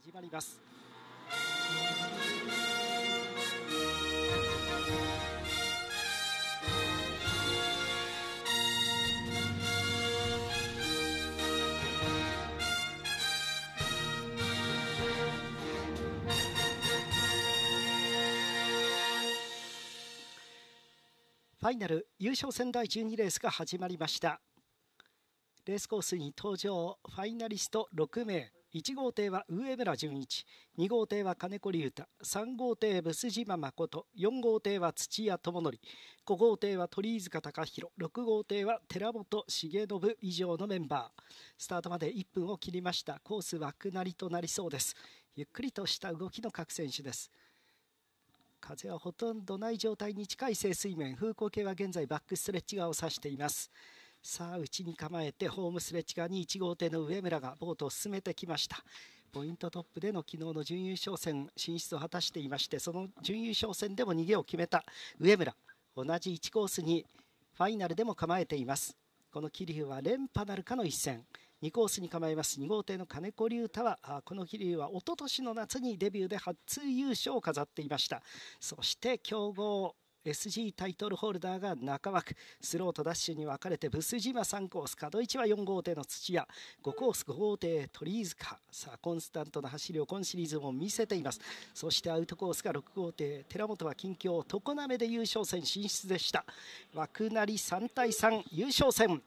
始まりますファイナル優勝戦第12レースが始まりましたレースコースに登場ファイナリスト6名1号艇は上村純一2号艇は金子龍太3号艇伏島誠4号艇は土屋智則5号艇は鳥塚隆弘6号艇は寺本重信以上のメンバースタートまで1分を切りましたコース枠なりとなりそうですゆっくりとした動きの各選手です風はほとんどない状態に近い静水面風向計は現在バックストレッチ側を指していますさあ内に構えてホームすッ違側に1号艇の上村がボートを進めてきましたポイントトップでの昨日の準優勝戦進出を果たしていましてその準優勝戦でも逃げを決めた上村同じ1コースにファイナルでも構えていますこの桐生は連覇なるかの一戦2コースに構えます2号艇の金子龍太はこの桐生は一昨年の夏にデビューで初優勝を飾っていましたそして強豪 SG タイトルホルダーが中枠スローとダッシュに分かれてブス島3コース角1は4号艇の土屋5コース5号艇鳥塚さあコンスタントな走りを今シリーズも見せていますそしてアウトコースが6号艇寺本は近況常滑で優勝戦進出でした枠なり3対3優勝戦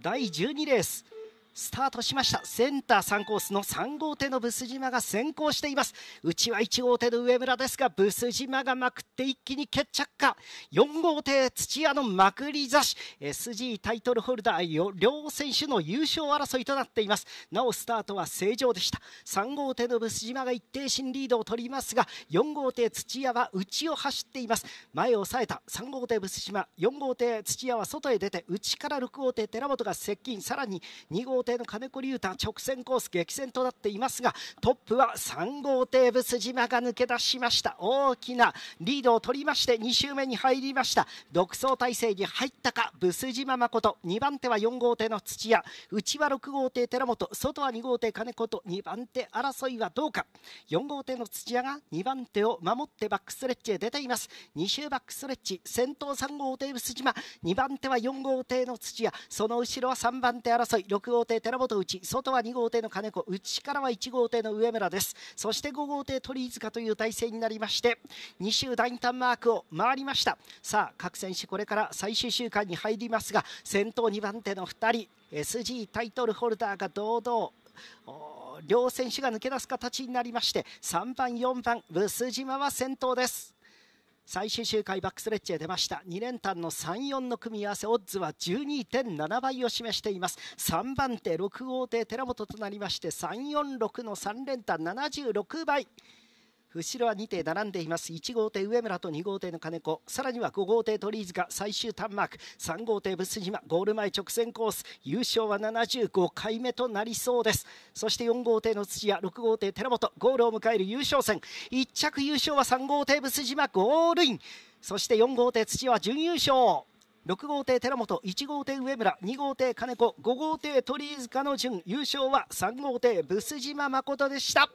第12レーススタートしましたセンター3コースの3号手のブス島が先行しています内は1号手の上村ですがブス島がまくって一気に決着か4号手土屋のまくり差し SG タイトルホルダー両選手の優勝争いとなっていますなおスタートは正常でした3号手のブス島が一定心リードを取りますが4号手土屋は内を走っています前を抑えた3号手ブス島4号手土屋は外へ出て内から6号手寺本が接近さらに2号号艇の金子龍太直線コース激戦となっていますがトップは3号艇ブス島が抜け出しました大きなリードを取りまして2周目に入りました独走体制に入ったかブス島誠2番手は4号艇の土屋内は6号艇寺本外は2号艇金子と2番手争いはどうか4号艇の土屋が2番手を守ってバックストレッチへ出ています2周バックストレッチ先頭3号艇ブス島2番手は4号艇の土屋その後ろは3番手争い6号艇艇寺本内外は2号艇の金子内からは1号艇の上村ですそして5号艇鳥塚という体制になりまして2周第2ターンマークを回りましたさあ各選手これから最終週間に入りますが先頭2番手の2人 SG タイトルホルダーが堂々両選手が抜け出す形になりまして3番4番ブ島は先頭です。最終周回バックスレッジへ出ました2連単の34の組み合わせオッズは12.7倍を示しています3番手6号艇寺本となりまして346の3連単76倍。後ろは2艇並んでいます1号艇上村と2号艇の金子さらには5号艇鳥塚最終端ーマーク3号艇仏島ゴール前直線コース優勝は75回目となりそうですそして4号艇の土屋6号艇寺本ゴールを迎える優勝戦1着優勝は3号艇仏島ゴールインそして4号艇土屋は準優勝6号艇寺本1号艇上村2号艇金子5号艇鳥塚の順優勝は3号艇ブス島誠でした